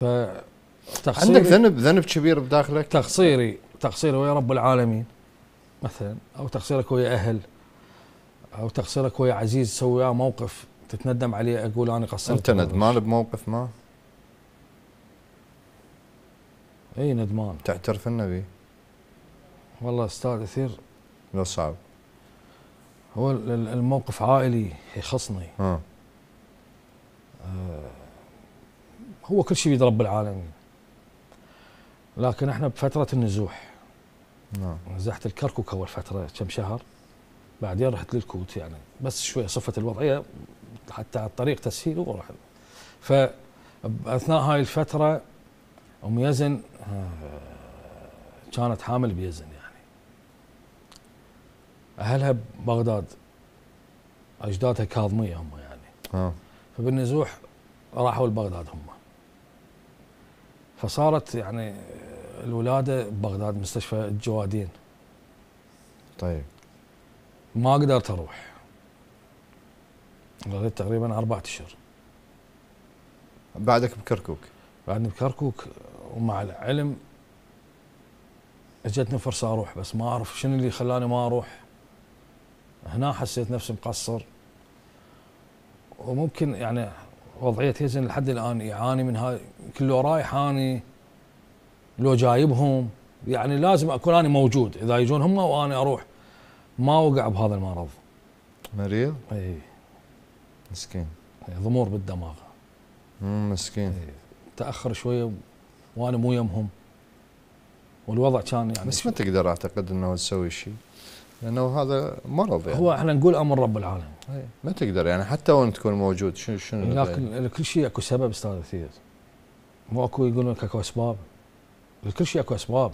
ف عندك ذنب ذنب كبير بداخلك تقصيري تقصيري ويا رب العالمين مثلا او تقصيرك ويا اهل او تقصيرك ويا عزيز سوي وياه موقف تتندم عليه اقول انا قصرت انت ندمان بموقف ما؟ اي ندمان تعترف النبي به؟ والله استاذ اثير لو صعب هو الموقف عائلي يخصني آه. هو كل شيء بيد رب العالمين لكن احنا بفتره النزوح نعم نزحت الكركوك اول فتره كم شهر بعدين رحت للكوت يعني بس شويه صفت الوضعيه حتى على الطريق تسهيل ورحت ف اثناء هاي الفتره ام يزن كانت حامل بيزن يعني اهلها ببغداد اجدادها كاظميه هم يعني آه. فبالنزوح راحوا لبغداد هم فصارت يعني الولاده ببغداد مستشفى الجوادين طيب ما قدرت اروح ظليت تقريبا أربعة اشهر بعدك بكركوك بعدني بكركوك ومع العلم اجتني فرصه اروح بس ما اعرف شنو اللي خلاني ما اروح هنا حسيت نفسي مقصر وممكن يعني وضعيه يزن لحد الان يعاني من هاي كله لو رايح اني لو جايبهم يعني لازم اكون انا موجود اذا يجون هم وانا اروح ما وقع بهذا المرض مريض؟ اي مسكين ضمور بالدماغ امم مسكين أي. تاخر شويه وانا مو يمهم والوضع كان يعني بس ما تقدر اعتقد انه تسوي شيء لانه هذا مرض يعني هو احنا نقول امر رب العالمين ما تقدر يعني حتى وين تكون موجود شنو شنو لكن لكل شيء اكو سبب استاذ ثيث مو اكو يقولون لك اكو اسباب لكل شيء اكو اسباب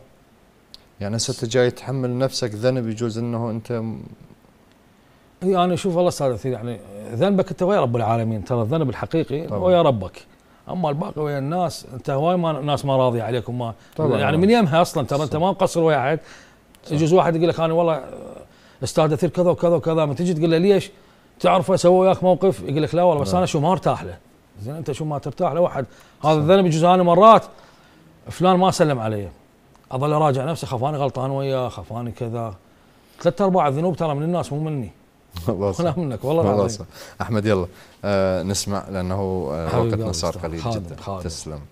يعني هسه انت جاي تحمل نفسك ذنب يجوز انه انت اي يعني انا اشوف والله استاذ ثيث يعني ذنبك انت ويا رب العالمين ترى الذنب الحقيقي طبعا. ويا ربك اما الباقي ويا الناس انت هواي ما ناس ما راضيه عليكم ما طبعا يعني من يمها اصلا ترى انت ما مقصر ويا احد يجوز واحد يقول لك انا والله استاذ اثير كذا وكذا وكذا ما تجي تقول له ليش؟ تعرفه سوى وياك موقف يقول لك لا والله بس آه. انا شو ما ارتاح له زين انت شو ما ترتاح لواحد هذا الذنب يجوز انا مرات فلان ما سلم علي اظل اراجع نفسي خفاني غلطان وياه خفاني كذا ثلاث ارباع الذنوب ترى من الناس مو مني والله منك والله العظيم احمد يلا آه نسمع لانه آه، وقتنا صار قليل جدا خالد. تسلم